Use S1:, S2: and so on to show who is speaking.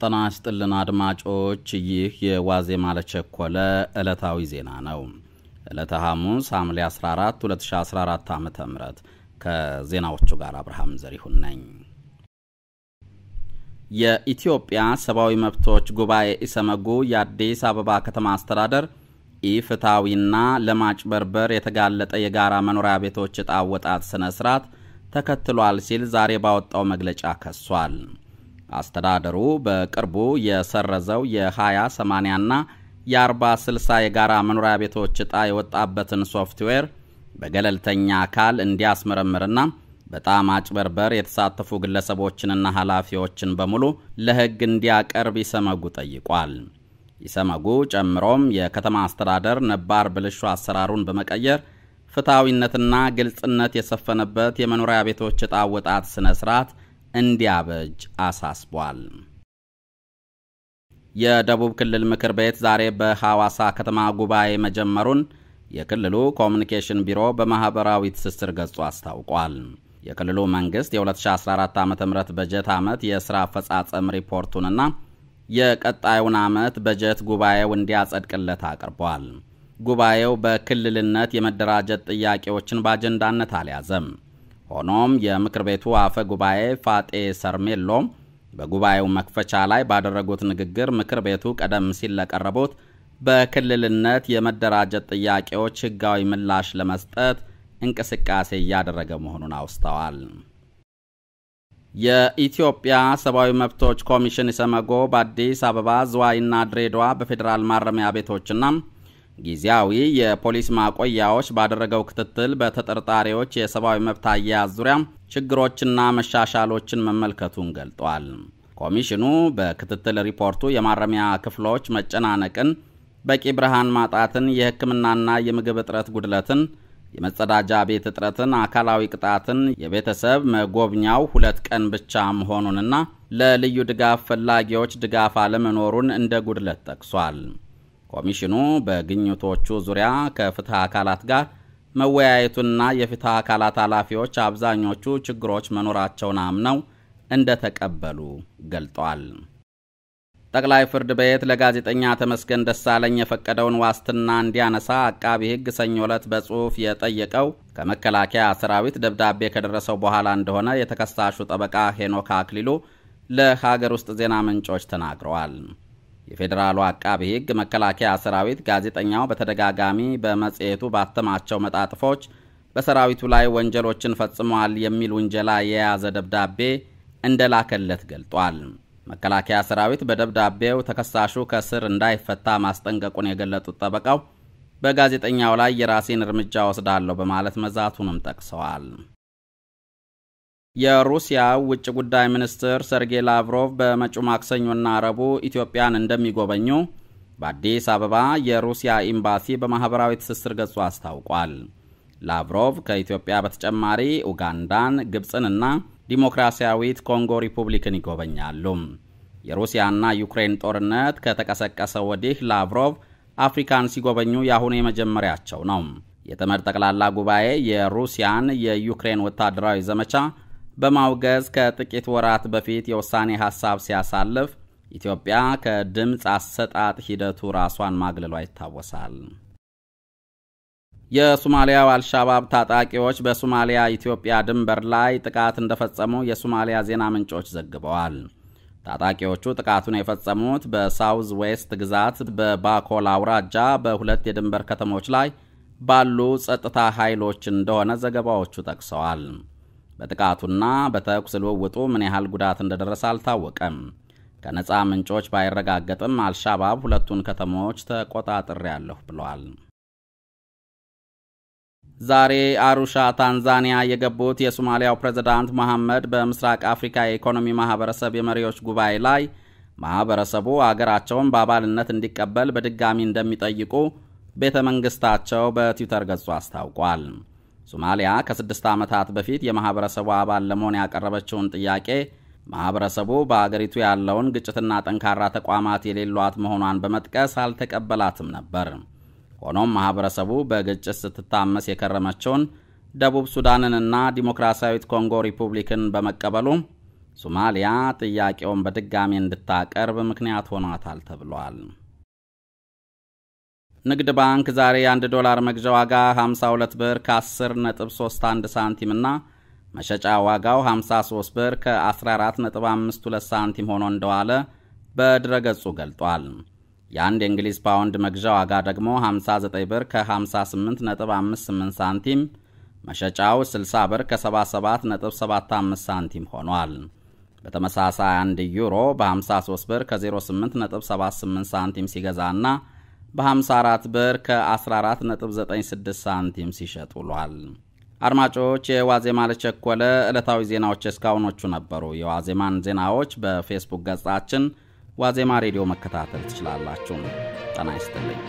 S1: ጤና ይስጥልን አድማጮች፣ ይህ የዋዜማ ለቸኮለ ዕለታዊ ዜና ነው። ዕለተ ሐሙስ ሐምሌ 14 2014 ዓ ም ከዜናዎቹ ጋር አብርሃም ዘሪሁን ነኝ። የኢትዮጵያ ሰብአዊ መብቶች ጉባኤ ኢሰመጉ የአዲስ አበባ ከተማ አስተዳደር ኢፍትሐዊና ለማጭበርበር የተጋለጠ የጋራ መኖሪያ ቤቶች ዕጣ ሥነ ሥርዓት ተከትሏል ሲል ዛሬ ባወጣው መግለጫ ከሷል። አስተዳደሩ በቅርቡ የሰረዘው የ20/80 እና የ40/60 የጋራ መኖሪያ ቤቶች ዕጣ የወጣበትን ሶፍትዌር በገለልተኛ አካል እንዲያስመረምርና በጣም አጭበርበር የተሳተፉ ግለሰቦችንና ኃላፊዎችን በሙሉ ለሕግ እንዲያቀርብ ይሰመጉ ጠይቋል። ይሰመጉ ጨምሮም የከተማ አስተዳደር ነባር ብልሹ አሰራሩን በመቀየር ፍትሐዊነትና ግልጽነት የሰፈነበት የመኖሪያ ቤቶች ዕጣ ወጣት ሥነ ሥርዓት እንዲያበጅ አሳስቧል። የደቡብ ክልል ምክር ቤት ዛሬ በሐዋሳ ከተማ ጉባኤ መጀመሩን የክልሉ ኮሚኒኬሽን ቢሮ በማኅበራዊ ትስስር ገጹ አስታውቋል። የክልሉ መንግሥት የ2014 ዓ ም በጀት ዓመት የሥራ አፈጻጸም ሪፖርቱንና የቀጣዩን ዓመት በጀት ጉባኤው እንዲያጸድቅለት አቅርቧል። ጉባኤው በክልልነት የመደራጀት ጥያቄዎችን በአጀንዳነት አልያዘም። ሆኖም የምክር ቤቱ አፈ ጉባኤ ፋጤ ሰርሜሎ በጉባኤው መክፈቻ ላይ ባደረጉት ንግግር ምክር ቤቱ ቀደም ሲል ለቀረቡት በክልልነት የመደራጀት ጥያቄዎች ህጋዊ ምላሽ ለመስጠት እንቅስቃሴ እያደረገ መሆኑን አውስተዋል። የኢትዮጵያ ሰብአዊ መብቶች ኮሚሽን ኢሰመጎ በአዲስ አበባ፣ ዝዋይና ድሬዳዋ በፌዴራል ማረሚያ ቤቶችና ጊዜያዊ የፖሊስ ማቆያዎች ባደረገው ክትትል በተጠርጣሪዎች የሰብአዊ መብት አያያዝ ዙሪያ ችግሮችና መሻሻሎችን መመልከቱን ገልጧል። ኮሚሽኑ በክትትል ሪፖርቱ የማረሚያ ክፍሎች መጨናነቅን፣ በቂ ብርሃን ማጣትን፣ የሕክምናና የምግብ እጥረት ጉድለትን፣ የመጸዳጃ ቤት እጥረትን፣ አካላዊ ቅጣትን፣ የቤተሰብ መጎብኛው ሁለት ቀን ብቻ መሆኑንና ለልዩ ድጋፍ ፈላጊዎች ድጋፍ አለመኖሩን እንደ ጉድለት ጠቅሷል። ኮሚሽኑ በግኝቶቹ ዙሪያ ከፍትህ አካላት ጋር መወያየቱና የፍትህ አካላት ኃላፊዎች አብዛኞቹ ችግሮች መኖራቸውን አምነው እንደተቀበሉ ገልጧል። ጠቅላይ ፍርድ ቤት ለጋዜጠኛ ተመስገን ደሳለኝ የፈቀደውን ዋስትና እንዲያነሳ አቃቢ ሕግ ሰኞ ዕለት በጽሑፍ የጠየቀው ከመከላከያ ሰራዊት ደብዳቤ ከደረሰው በኋላ እንደሆነ የተከሳሹ ጠበቃ ሄኖክ አክሊሉ ለሀገር ውስጥ ዜና ምንጮች ተናግረዋል። የፌዴራሉ አቃቢ ሕግ መከላከያ ሰራዊት ጋዜጠኛው በተደጋጋሚ በመጽሔቱ ባተማቸው መጣጥፎች በሰራዊቱ ላይ ወንጀሎችን ፈጽመዋል የሚል ውንጀላ የያዘ ደብዳቤ እንደላከለት ገልጧል። መከላከያ ሰራዊት በደብዳቤው ተከሳሹ ከእስር እንዳይፈታ ማስጠንቀቁን የገለጡት ጠበቃው በጋዜጠኛው ላይ የራሴን እርምጃ ወስዳለሁ በማለት መዛቱንም ጠቅሰዋል። የሩሲያ ውጭ ጉዳይ ሚኒስትር ሰርጌይ ላቭሮቭ በመጪው ማክሰኞና ረቡዕ ኢትዮጵያን እንደሚጎበኙ በአዲስ አበባ የሩሲያ ኤምባሲ በማኅበራዊ ትስስር ገጹ አስታውቋል። ላቭሮቭ ከኢትዮጵያ በተጨማሪ ኡጋንዳን፣ ግብፅንና ዲሞክራሲያዊት ኮንጎ ሪፑብሊክን ይጎበኛሉ። የሩሲያና ዩክሬን ጦርነት ከተቀሰቀሰ ወዲህ ላቭሮቭ አፍሪካን ሲጎበኙ የአሁኑ የመጀመሪያቸው ነው። የተመድ ጠቅላላ ጉባኤ የሩሲያን የዩክሬን ወታደራዊ ዘመቻ በማውገዝ ከጥቂት ወራት በፊት የውሳኔ ሀሳብ ሲያሳልፍ ኢትዮጵያ ከድምፅ አሰጣጥ ሂደቱ ራሷን ማግለሏ ይታወሳል። የሶማሊያው አልሻባብ ታጣቂዎች በሶማሊያ ኢትዮጵያ ድንበር ላይ ጥቃት እንደፈጸሙ የሶማሊያ ዜና ምንጮች ዘግበዋል። ታጣቂዎቹ ጥቃቱን የፈጸሙት በሳውዝ ዌስት ግዛት በባኮል አውራጃ በሁለት የድንበር ከተሞች ላይ ባሉ ጸጥታ ኃይሎች እንደሆነ ዘገባዎቹ ጠቅሰዋል። በጥቃቱና በተኩስ ልውውጡ ምን ያህል ጉዳት እንደደረሰ አልታወቀም። ከነፃ ምንጮች ባይረጋገጥም አልሻባብ ሁለቱን ከተሞች ተቆጣጥሬያለሁ ብሏል። ዛሬ አሩሻ ታንዛኒያ የገቡት የሶማሊያው ፕሬዝዳንት መሐመድ በምስራቅ አፍሪካ የኢኮኖሚ ማህበረሰብ የመሪዎች ጉባኤ ላይ ማህበረሰቡ አገራቸውን በአባልነት እንዲቀበል በድጋሚ እንደሚጠይቁ ቤተ መንግስታቸው በትዊተር ገጹ አስታውቋል። ሶማሊያ ከስድስት ዓመታት በፊት የማኅበረሰቡ አባል ለመሆን ያቀረበችውን ጥያቄ ማኅበረሰቡ በአገሪቱ ያለውን ግጭትና ጠንካራ ተቋማት የሌሏት መሆኗን በመጥቀስ አልተቀበላትም ነበር። ሆኖም ማኅበረሰቡ በግጭት ስትታመስ የከረመችውን ደቡብ ሱዳንንና ዲሞክራሲያዊት ኮንጎ ሪፑብሊክን በመቀበሉ ሶማሊያ ጥያቄውን በድጋሚ እንድታቀርብ ምክንያት ሆኗታል ተብሏል። ንግድ ባንክ ዛሬ የአንድ ዶላር መግዣ ዋጋ 52 ብር ከ10.31 ሳንቲም እና መሸጫ ዋጋው 53 ብር ከ14.52 ሳንቲም ሆኖ እንደዋለ በድረገጹ ገልጧል። የአንድ የእንግሊዝ ፓውንድ መግዣ ዋጋ ደግሞ 59 ብር ከ58.58 ሳንቲም፣ መሸጫው 60 ብር ከ77.75 ሳንቲም ሆኗል። በተመሳሳይ 1 ዩሮ በ53 ብር ከ08.78 ሳንቲም ሲገዛና በ54 ብር ከ1496 ሳንቲም ሲሸጥ ውሏል። አድማጮች፣ የዋዜማ ለቸኮለ ዕለታዊ ዜናዎች እስካሁኖቹ ነበሩ። የዋዜማን ዜናዎች በፌስቡክ ገጻችን ዋዜማ ሬዲዮ መከታተል ትችላላችሁ። ጤና ይስጥልኝ።